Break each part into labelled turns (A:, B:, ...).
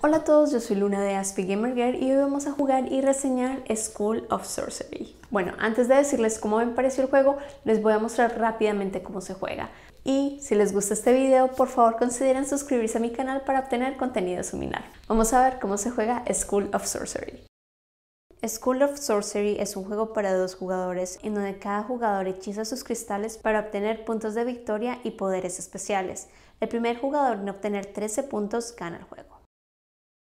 A: Hola a todos, yo soy Luna de Aspie Gamer Girl y hoy vamos a jugar y reseñar School of Sorcery. Bueno, antes de decirles cómo me pareció el juego, les voy a mostrar rápidamente cómo se juega. Y si les gusta este video, por favor consideren suscribirse a mi canal para obtener contenido similar. Vamos a ver cómo se juega School of Sorcery. School of Sorcery es un juego para dos jugadores en donde cada jugador hechiza sus cristales para obtener puntos de victoria y poderes especiales. El primer jugador en obtener 13 puntos gana el juego.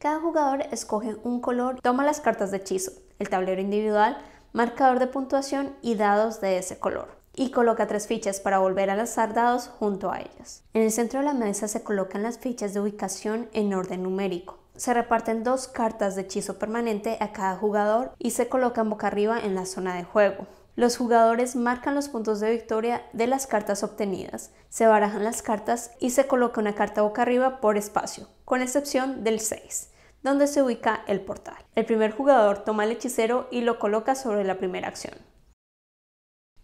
A: Cada jugador escoge un color, toma las cartas de hechizo, el tablero individual, marcador de puntuación y dados de ese color y coloca tres fichas para volver a lanzar dados junto a ellas. En el centro de la mesa se colocan las fichas de ubicación en orden numérico. Se reparten dos cartas de hechizo permanente a cada jugador y se colocan boca arriba en la zona de juego. Los jugadores marcan los puntos de victoria de las cartas obtenidas, se barajan las cartas y se coloca una carta boca arriba por espacio, con excepción del 6, donde se ubica el portal. El primer jugador toma el hechicero y lo coloca sobre la primera acción.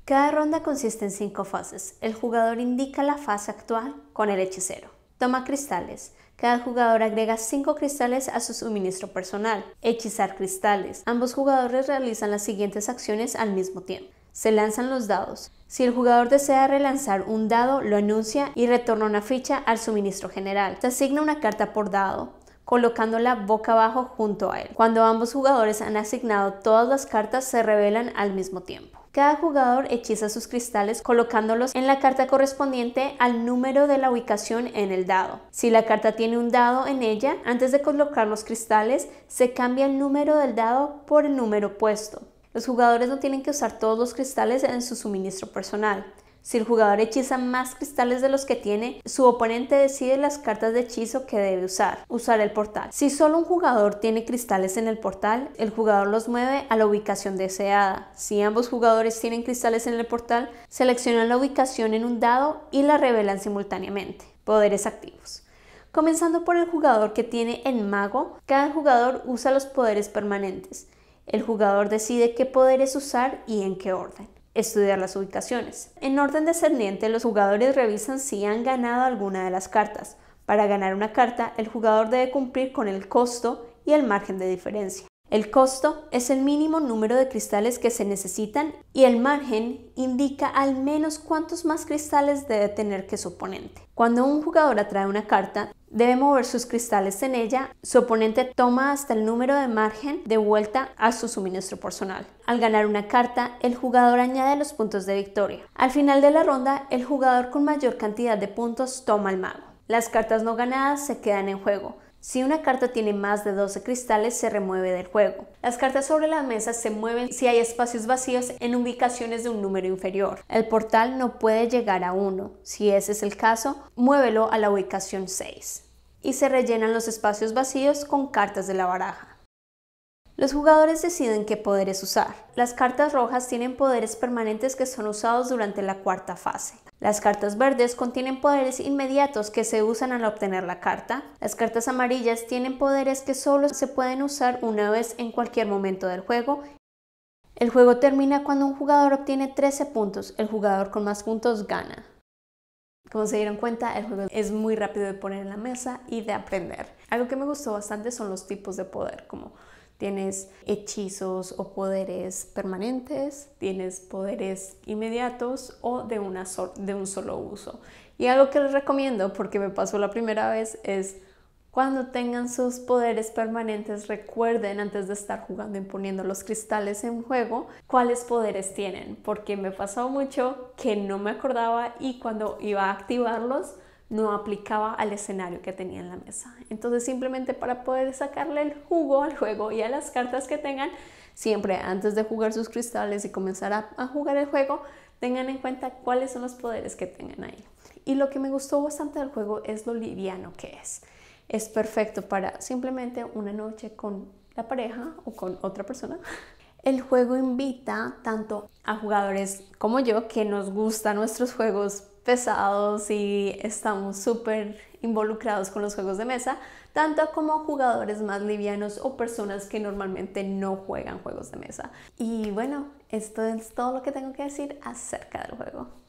A: Cada ronda consiste en cinco fases. El jugador indica la fase actual con el hechicero. Toma cristales. Cada jugador agrega 5 cristales a su suministro personal. Hechizar cristales. Ambos jugadores realizan las siguientes acciones al mismo tiempo. Se lanzan los dados. Si el jugador desea relanzar un dado, lo anuncia y retorna una ficha al suministro general. Se asigna una carta por dado colocándola boca abajo junto a él. Cuando ambos jugadores han asignado todas las cartas, se revelan al mismo tiempo. Cada jugador hechiza sus cristales colocándolos en la carta correspondiente al número de la ubicación en el dado. Si la carta tiene un dado en ella, antes de colocar los cristales, se cambia el número del dado por el número puesto. Los jugadores no tienen que usar todos los cristales en su suministro personal. Si el jugador hechiza más cristales de los que tiene, su oponente decide las cartas de hechizo que debe usar. Usar el portal. Si solo un jugador tiene cristales en el portal, el jugador los mueve a la ubicación deseada. Si ambos jugadores tienen cristales en el portal, seleccionan la ubicación en un dado y la revelan simultáneamente. Poderes activos. Comenzando por el jugador que tiene en mago, cada jugador usa los poderes permanentes. El jugador decide qué poderes usar y en qué orden estudiar las ubicaciones. En orden descendiente, los jugadores revisan si han ganado alguna de las cartas. Para ganar una carta, el jugador debe cumplir con el costo y el margen de diferencia. El costo es el mínimo número de cristales que se necesitan y el margen indica al menos cuántos más cristales debe tener que su oponente. Cuando un jugador atrae una carta, debe mover sus cristales en ella, su oponente toma hasta el número de margen de vuelta a su suministro personal. Al ganar una carta, el jugador añade los puntos de victoria. Al final de la ronda, el jugador con mayor cantidad de puntos toma el mago. Las cartas no ganadas se quedan en juego. Si una carta tiene más de 12 cristales, se remueve del juego. Las cartas sobre la mesa se mueven si hay espacios vacíos en ubicaciones de un número inferior. El portal no puede llegar a 1. Si ese es el caso, muévelo a la ubicación 6 y se rellenan los espacios vacíos con cartas de la baraja. Los jugadores deciden qué poderes usar. Las cartas rojas tienen poderes permanentes que son usados durante la cuarta fase. Las cartas verdes contienen poderes inmediatos que se usan al obtener la carta. Las cartas amarillas tienen poderes que solo se pueden usar una vez en cualquier momento del juego el juego termina cuando un jugador obtiene 13 puntos, el jugador con más puntos gana. Como se dieron cuenta, el juego es muy rápido de poner en la mesa y de aprender. Algo que me gustó bastante son los tipos de poder, como tienes hechizos o poderes permanentes, tienes poderes inmediatos o de, una de un solo uso. Y algo que les recomiendo, porque me pasó la primera vez, es cuando tengan sus poderes permanentes, recuerden antes de estar jugando y poniendo los cristales en juego cuáles poderes tienen, porque me pasó mucho que no me acordaba y cuando iba a activarlos no aplicaba al escenario que tenía en la mesa. Entonces simplemente para poder sacarle el jugo al juego y a las cartas que tengan, siempre antes de jugar sus cristales y comenzar a, a jugar el juego, tengan en cuenta cuáles son los poderes que tengan ahí. Y lo que me gustó bastante del juego es lo liviano que es es perfecto para simplemente una noche con la pareja o con otra persona. El juego invita tanto a jugadores como yo que nos gustan nuestros juegos pesados y estamos súper involucrados con los juegos de mesa, tanto como jugadores más livianos o personas que normalmente no juegan juegos de mesa. Y bueno, esto es todo lo que tengo que decir acerca del juego.